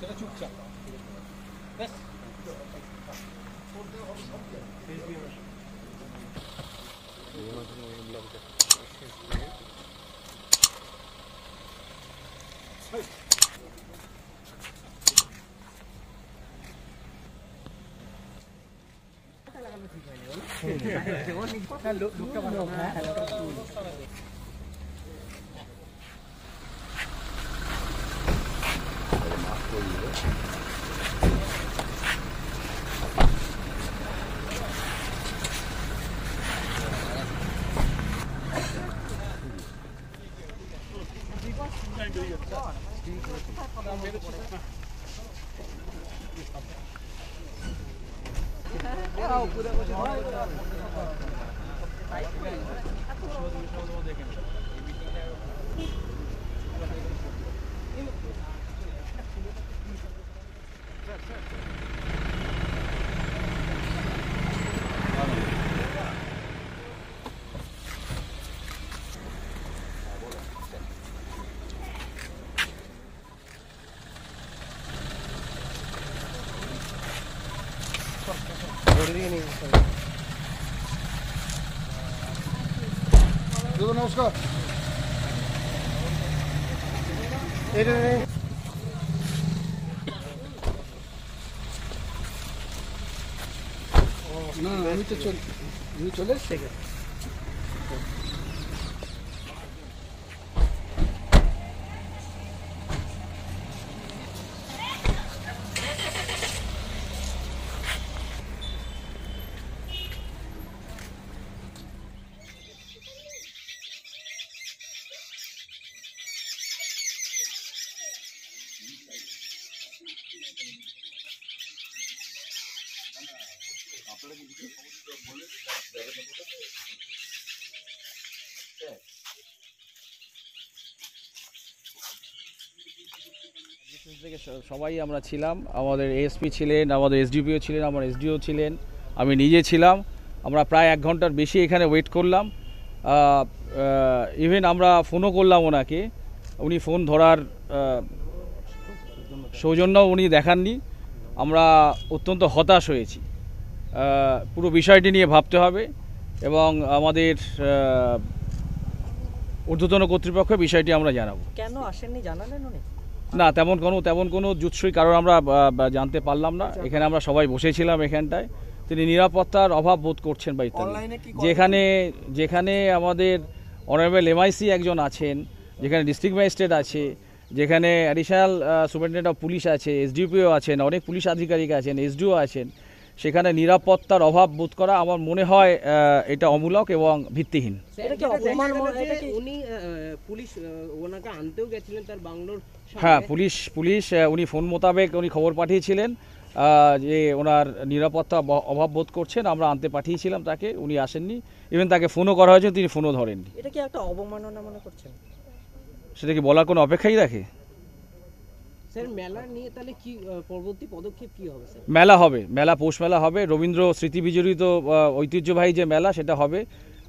Şöyle çok güzel. Bes. Hayır. Hello, look at দেখেন training. Dur namaskar. Ere ere. না আমি তো চলে আমি চলে এসছি থেকে সবাই আমরা ছিলাম আমাদের এসপি ছিলেন আমাদের এসডিপিও ছিলেন আমার এসডিও ছিলেন আমি নিজে ছিলাম আমরা প্রায় এক ঘন্টার বেশি এখানে ওয়েট করলাম ইভেন আমরা ফোনও করলাম ওনাকে উনি ফোন ধরার সৌজন্য উনি দেখাননি আমরা অত্যন্ত হতাশ হয়েছি পুরো বিষয়টি নিয়ে ভাবতে হবে এবং আমাদের ঊর্ধ্বতন কর্তৃপক্ষ বিষয়টি আমরা জানাবো কেন আসেননি জানালেন উনি না তেমন কোনো তেমন কোনো জুৎসই কারণ আমরা জানতে পারলাম না আচ্ছা। এখানে আমরা সবাই বসেছিলাম এখানটায় তিনি নিরাপত্তার অভাব বোধ করছেন বা ইত্যাদি যেখানে যেখানে আমাদের অনারেবল এমআইসি একজন আছেন যেখানে ডিস্ট্রিক্ট ম্যাজিস্ট্রেট আছে যেখানে অ্যাডিশনাল সুপারিনটেন্ডেন্ট অফ পুলিশ আছে এসডিপিও আছেন অনেক পুলিশ আধিকারিক আছেন এসডিও আছেন সেখানে নিরাপত্তার অভাব বোধ করা আমার মনে হয় এটা অমূলক এবং ভিত্তিহীন হ্যাঁ পুলিশ পুলিশ উনি ফোন মোতাবেক উনি খবর পাঠিয়েছিলেন যে ওনার নিরাপত্তা অভাব বোধ করছেন আমরা আনতে পাঠিয়েছিলাম তাকে উনি আসেননি ইভেন তাকে ফোনও করা হয়েছে তিনি ফোনও ধরেননি এটা কি একটা অবমাননা মনে করছেন সেটা কি বলার কোনো অপেক্ষাই রাখে স্যার মেলা নিয়ে তাহলে কি হবে মেলা হবে মেলা পৌষ মেলা হবে রবীন্দ্র স্মৃতি বিজড়িত ঐতিহ্যবাহী যে মেলা সেটা হবে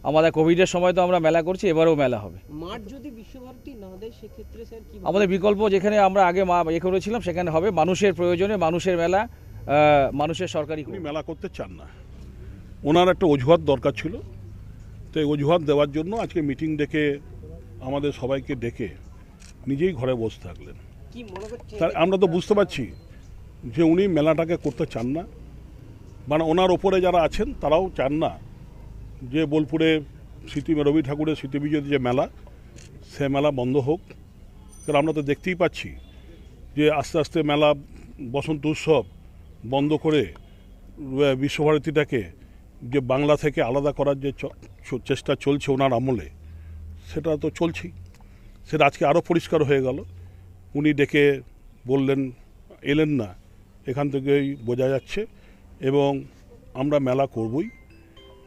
আমাদের কোভিডের সময় তো আমরা মেলা করছি এবারেও মেলা হবে মাঠ যদি বিশ্বভারতী না দেয় সেক্ষেত্রে স্যার কি আমাদের বিকল্প যেখানে আমরা আগে মা এ ইয়ে করেছিলাম সেখানে হবে মানুষের প্রয়োজনে মানুষের মেলা মানুষের সরকারি মেলা করতে চান না ওনার একটা অজুহাত দরকার ছিল তো এই অজুহাত দেওয়ার জন্য আজকে মিটিং ডেকে আমাদের সবাইকে ডেকে নিজেই ঘরে বসে থাকলেন তার আমরা তো বুঝতে পারছি যে উনি মেলাটাকে করতে চান না মানে ওনার ওপরে যারা আছেন তারাও চান না যে বোলপুরে স্মৃতি রবি ঠাকুরের স্মৃতিবিজয়ী যে মেলা সে মেলা বন্ধ হোক কারণ আমরা তো দেখতেই পাচ্ছি যে আস্তে আস্তে মেলা বসন্ত উৎসব বন্ধ করে বিশ্বভারতীটাকে যে বাংলা থেকে আলাদা করার যে চেষ্টা চলছে ওনার আমলে সেটা তো চলছেই সেটা আজকে আরও পরিষ্কার হয়ে গেল উনি ডেকে বললেন এলেন না এখান থেকেই বোঝা যাচ্ছে এবং আমরা মেলা করবই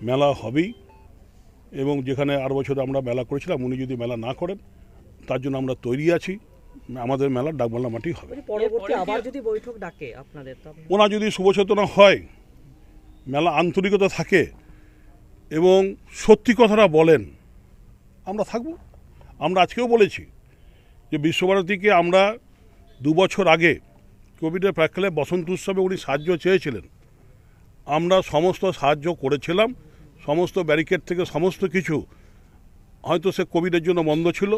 মেলা হবেই এবং যেখানে আর বছর আমরা মেলা করেছিলাম উনি যদি মেলা না করেন তার জন্য আমরা তৈরি আছি আমাদের মেলা ডাকবালা মাটি হবে ওনা যদি শুভচেতনা হয় মেলা আন্তরিকতা থাকে এবং সত্যি কথাটা বলেন আমরা থাকব আমরা আজকেও বলেছি যে বিশ্বভারতীকে আমরা দু বছর আগে কোভিডের প্রাক্কালে বসন্ত উৎসবে উনি সাহায্য চেয়েছিলেন আমরা সমস্ত সাহায্য করেছিলাম সমস্ত ব্যারিকেড থেকে সমস্ত কিছু হয়তো সে কোভিডের জন্য বন্ধ ছিল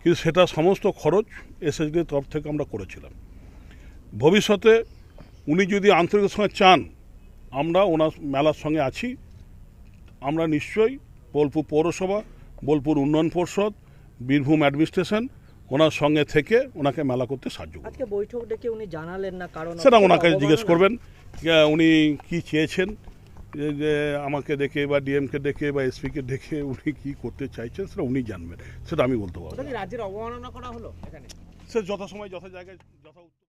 কিন্তু সেটা সমস্ত খরচ এসএসডির তরফ থেকে আমরা করেছিলাম ভবিষ্যতে উনি যদি আন্তরিকের সঙ্গে চান আমরা ওনার মেলার সঙ্গে আছি আমরা নিশ্চয়ই বোলপুর পৌরসভা বোলপুর উন্নয়ন পর্ষদ বীরভূম অ্যাডমিনিস্ট্রেশন ওনার সঙ্গে থেকে ওনাকে মেলা করতে সাহায্য করবেন বৈঠক ডেকে উনি জানালেন না কারণ সেটা ওনাকে জিজ্ঞেস করবেন উনি কি চেয়েছেন যে আমাকে দেখে বা ডিএমকে দেখে বা এসপিকে দেখে উনি কি করতে চাইছেন সেটা উনি জানবেন সেটা আমি বলতে পারবো রাজ্যের অবমাননা করা হলো এখানে সে যথাসময় যথা জায়গায় যথা